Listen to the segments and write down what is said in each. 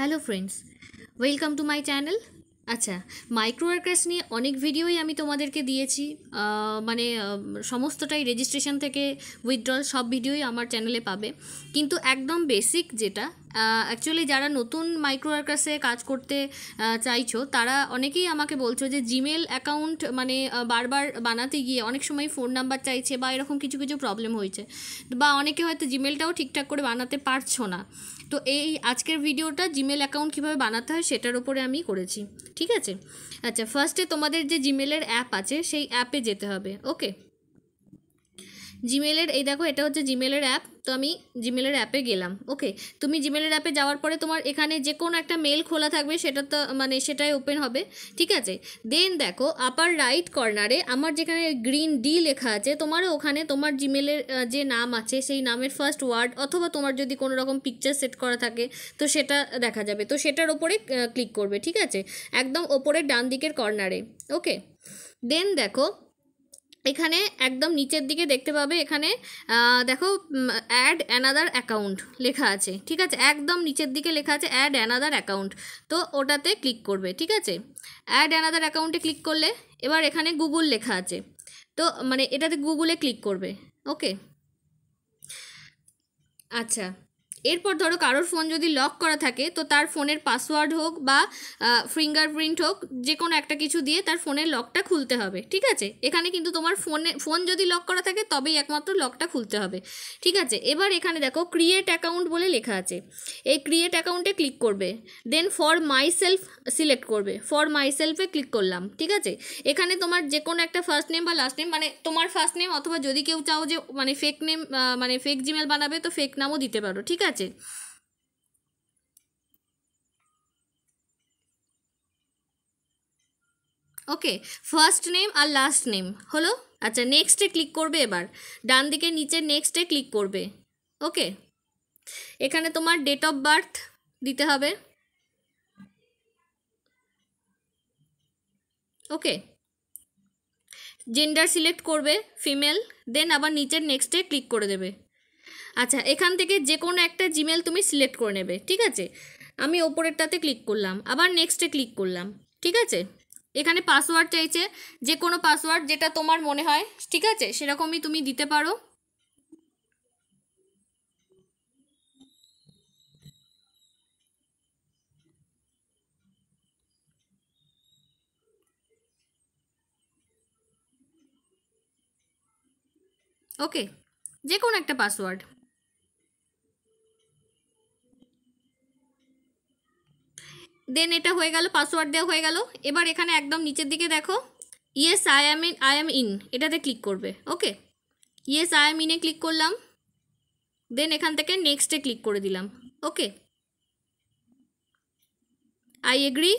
hello friends welcome to my channel আচ্ছা micro workers নিয়ে অনেক ভিডিওই আমি তোমাদেরকে দিয়েছি মানে সমস্তটাই রেজিস্ট্রেশন থেকে উইথড্রল সব ভিডিওই আমার চ্যানেলে পাবে কিন্তু একদম বেসিক যেটা অ্যাকচুয়ালি যারা নতুন মাইক্রো ওয়ার্কার্সে কাজ করতে চাইছো তারা অনেকেই আমাকে বলছো যে জিমেল অ্যাকাউন্ট মানে বারবার বানাতে গিয়ে অনেক সময় ফোন নাম্বার চাইছে বা এরকম কিছু কিছু প্রবলেম হয়েছে বা অনেকে হয়তো জিমেলটাও ঠিকঠাক করে বানাতে পারছো না তো এই আজকের ভিডিওটা জিমেল অ্যাকাউন্ট কীভাবে বানাতে হয় সেটার উপরে আমি করেছি ঠিক আছে আচ্ছা ফার্স্টে তোমাদের যে জিমেলের অ্যাপ আছে সেই অ্যাপে যেতে হবে ওকে জিমেলের এই দেখো এটা হচ্ছে জিমেলের অ্যাপ তো আমি জিমেলের অ্যাপে গেলাম ওকে তুমি জিমেলের অ্যাপে যাওয়ার পরে তোমার এখানে যে কোনো একটা মেল খোলা থাকবে সেটা তো মানে সেটাই ওপেন হবে ঠিক আছে দেন দেখো আপার রাইট কর্নারে আমার যেখানে গ্রিন ডি লেখা আছে তোমারও ওখানে তোমার জিমেলের যে নাম আছে সেই নামের ফার্স্ট ওয়ার্ড অথবা তোমার যদি কোনো রকম পিকচার সেট করা থাকে তো সেটা দেখা যাবে তো সেটার ওপরে ক্লিক করবে ঠিক আছে একদম ওপরের ডান দিকের কর্নারে ওকে দেন দেখো এখানে একদম নিচের দিকে দেখতে পাবে এখানে দেখো অ্যাড অ্যানাদার অ্যাকাউন্ট লেখা আছে ঠিক আছে একদম নিচের দিকে লেখা আছে অ্যাড অ্যানাদার অ্যাকাউন্ট তো ওটাতে ক্লিক করবে ঠিক আছে অ্যাড অ্যানাদার অ্যাকাউন্টে ক্লিক করলে এবার এখানে গুগল লেখা আছে তো মানে এটাতে গুগলে ক্লিক করবে ওকে আচ্ছা এরপর ধরো কারোর ফোন যদি লক করা থাকে তো তার ফোনের পাসওয়ার্ড হোক বা ফিঙ্গারপ্রিন্ট হোক যে কোনো একটা কিছু দিয়ে তার ফোনের লকটা খুলতে হবে ঠিক আছে এখানে কিন্তু তোমার ফোনে ফোন যদি লক করা থাকে তবেই একমাত্র লকটা খুলতে হবে ঠিক আছে এবার এখানে দেখো ক্রিয়েট অ্যাকাউন্ট বলে লেখা আছে এই ক্রিয়েট অ্যাকাউন্টে ক্লিক করবে then for myself select করবে ফর মাই সেলফে ক্লিক করলাম ঠিক আছে এখানে তোমার যে কোনো একটা ফার্স্ট নেম বা লাস্ট নেম মানে তোমার ফার্স্ট নেম অথবা যদি কেউ চাও যে মানে ফেক নেম মানে ফেক জিমেল বানাবে তো ফেক নামও দিতে পারো ঠিক আছে আছে ওকে ফার্স্ট নেম আর লাস্ট নেম হলো আচ্ছা নেক্সটে ক্লিক করবে এবার ডান দিকে নিচে নেক্সটে ক্লিক করবে ওকে এখানে তোমার ডেট অফ বার্থ দিতে হবে ওকে জেন্ডার সিলেক্ট করবে ফিমেল দেন আবার নিচের নেক্সটে ক্লিক করে দেবে আচ্ছা এখান থেকে যে কোনো একটা জিমেল তুমি সিলেক্ট করে নেবে ঠিক আছে আমি ওপরেরটাতে ক্লিক করলাম আবার নেক্সটে ক্লিক করলাম ঠিক আছে এখানে পাসওয়ার্ড চাইছে যে কোনো পাসওয়ার্ড যেটা তোমার মনে হয় ঠিক আছে সেরকমই তুমি দিতে পারো ওকে যে কোনো একটা পাসওয়ার্ড দেন এটা হয়ে গেল পাসওয়ার্ড দেওয়া হয়ে গেল এবার এখানে একদম নিচের দিকে দেখো yes I am in I am in এটাতে ক্লিক করবে ওকে ইয়েস আই অ্যাম ইনে ক্লিক করলাম দেন এখান থেকে নেক্সটে ক্লিক করে দিলাম ওকে আই এগ্রি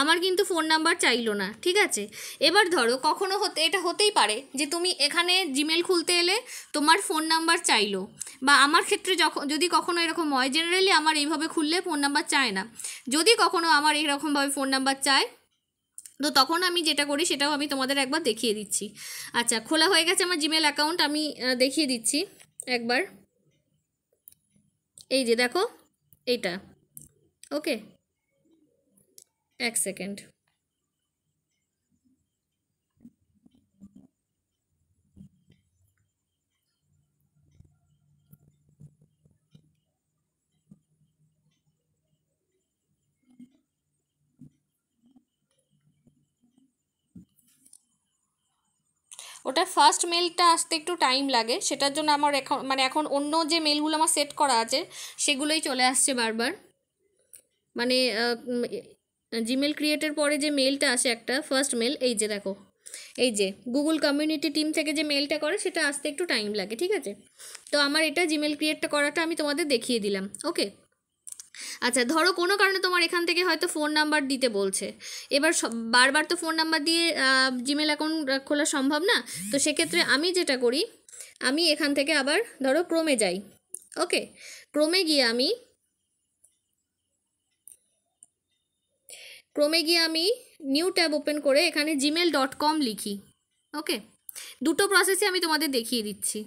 আমার কিন্তু ফোন নাম্বার চাইলো না ঠিক আছে এবার ধরো কখনো হতে এটা হতেই পারে যে তুমি এখানে জিমেল খুলতে এলে তোমার ফোন নাম্বার চাইলো বা আমার ক্ষেত্রে যখন যদি কখনো এরকম হয় জেনারেলি আমার এইভাবে খুললে ফোন নাম্বার চায় না যদি কখনো আমার এরকমভাবে ফোন নাম্বার চায় তো তখন আমি যেটা করি সেটাও আমি তোমাদের একবার দেখিয়ে দিচ্ছি আচ্ছা খোলা হয়ে গেছে আমার জিমেল অ্যাকাউন্ট আমি দেখিয়ে দিচ্ছি একবার এই যে দেখো এইটা ওকে এক সেকেন্ড ওটা ফার্স্ট মেলটা আসতে একটু টাইম লাগে সেটার জন্য আমার এখন মানে এখন অন্য যে মেলগুলো আমার সেট করা আছে সেগুলোই চলে আসছে বারবার মানে জিমেল ক্রিয়েটের পরে যে মেলটা আসে একটা ফার্স্ট মেল এই যে দেখো এই যে গুগল কমিউনিটি টিম থেকে যে মেলটা করে সেটা আসতে একটু টাইম লাগে ঠিক আছে তো আমার এটা জিমেল ক্রিয়েটটা করাটা আমি তোমাদের দেখিয়ে দিলাম ওকে আচ্ছা ধরো কোনো কারণে তোমার এখান থেকে হয়তো ফোন নাম্বার দিতে বলছে এবার বারবার তো ফোন নাম্বার দিয়ে জিমেল অ্যাকাউন্ট খোলা সম্ভব না তো সেক্ষেত্রে আমি যেটা করি আমি এখান থেকে আবার ধরো ক্রমে যাই ওকে ক্রমে গিয়ে আমি ক্রমে গিয়ে আমি নিউ ট্যাব ওপেন করে এখানে জিমেল ডট কম লিখি ওকে দুটো প্রসেসে আমি তোমাদের দেখিয়ে দিচ্ছি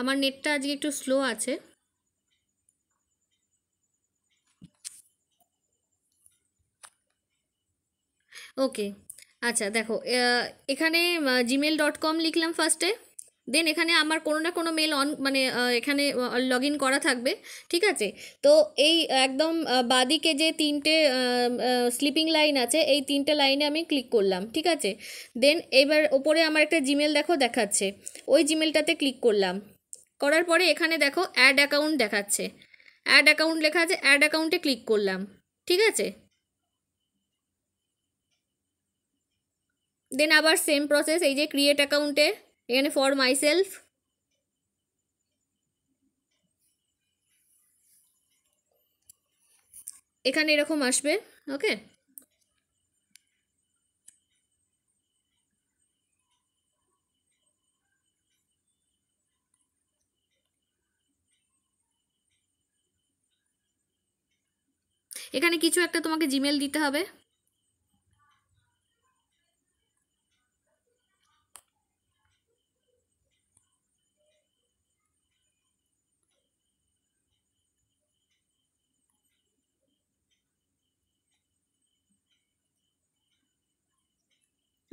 আমার নেটটা আজকে একটু স্লো আছে ওকে আচ্ছা দেখো এখানে জিমেল ডট কম লিখলাম ফার্স্টে দেন এখানে আমার কোনো না কোনো মেল অন মানে এখানে লগ ইন করা থাকবে ঠিক আছে তো এই একদম বাদিকে যে তিনটে স্লিপিং লাইন আছে এই তিনটে লাইনে আমি ক্লিক করলাম ঠিক আছে দেন এবার ওপরে আমার একটা জিমেল দেখো দেখাচ্ছে ওই জিমেলটাতে ক্লিক করলাম করার পরে এখানে দেখো অ্যাড অ্যাকাউন্ট দেখাচ্ছে অ্যাড অ্যাকাউন্ট লেখা আছে অ্যাড অ্যাকাউন্টে ক্লিক করলাম ঠিক আছে দেন আবার সেম প্রসেস এই যে ক্রিয়েট অ্যাকাউন্টে এখানে ফর মাইসেলফ এখানে এরকম আসবে ওকে এখানে কিছু একটা তোমাকে জিমেল দিতে হবে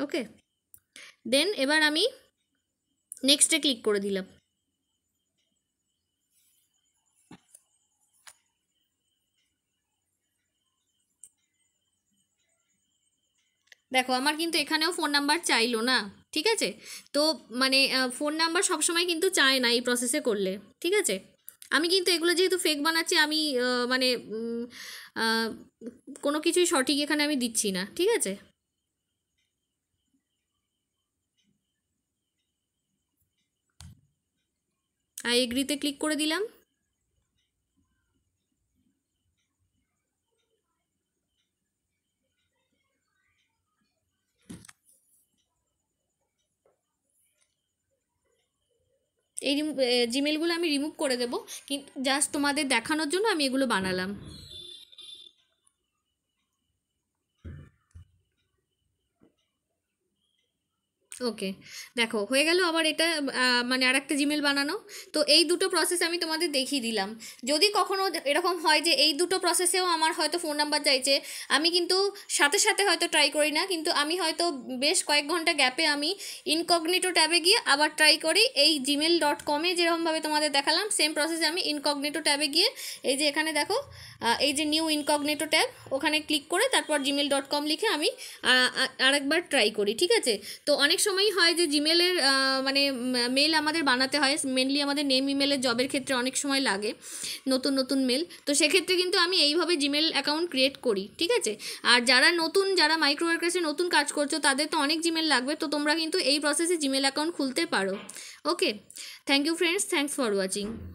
ওকে দেন এবার আমি নেক্সটে ক্লিক করে দিলাম দেখো আমার কিন্তু এখানেও ফোন নাম্বার চাইলো না ঠিক আছে তো মানে ফোন নাম্বার সবসময় কিন্তু চায় না এই প্রসেসে করলে ঠিক আছে আমি কিন্তু এগুলো যেহেতু ফেক বানাচ্ছি আমি মানে কোনো কিছুই সঠিক এখানে আমি দিচ্ছি না ঠিক আছে আই এগ্রিতে ক্লিক করে দিলাম এই জিমেলগুলো আমি রিমুভ করে দেবো কিন্তু জাস্ট তোমাদের দেখানোর জন্য আমি এগুলো বানালাম ওকে দেখো হয়ে গেল আবার এটা মানে আর একটা জিমেল বানানো তো এই দুটো প্রসেস আমি তোমাদের দেখিয়ে দিলাম যদি কখনও এরকম হয় যে এই দুটো প্রসেসেও আমার হয়তো ফোন নাম্বার চাইছে আমি কিন্তু সাথে সাথে হয়তো ট্রাই করি না কিন্তু আমি হয়তো বেশ কয়েক ঘন্টা গ্যাপে আমি ইনকগনিটো ট্যাবে গিয়ে আবার ট্রাই করি এই জিমেল ডট কমে যেরকমভাবে তোমাদের দেখালাম সেম প্রসেসে আমি ইনকগনিটো ট্যাবে গিয়ে এই যে এখানে দেখো এই যে নিউ ইনকগনেটো ট্যাব ওখানে ক্লিক করে তারপর জিমেল ডট কম লিখে আমি আরেকবার ট্রাই করি ঠিক আছে তো অনেক সময়ই হয় যে জিমেলের মানে মেল আমাদের বানাতে হয় মেনলি আমাদের নেম ইমেলের জবের ক্ষেত্রে অনেক সময় লাগে নতুন নতুন মেল তো সেক্ষেত্রে কিন্তু আমি এইভাবে জিমেল অ্যাকাউন্ট ক্রিয়েট করি ঠিক আছে আর যারা নতুন যারা মাইক্রো ওয়ার্কার্সে নতুন কাজ করছো তাদের তো অনেক জিমেল লাগবে তো তোমরা কিন্তু এই প্রসেসে জিমেল অ্যাকাউন্ট খুলতে পারো okay thank you friends thanks for watching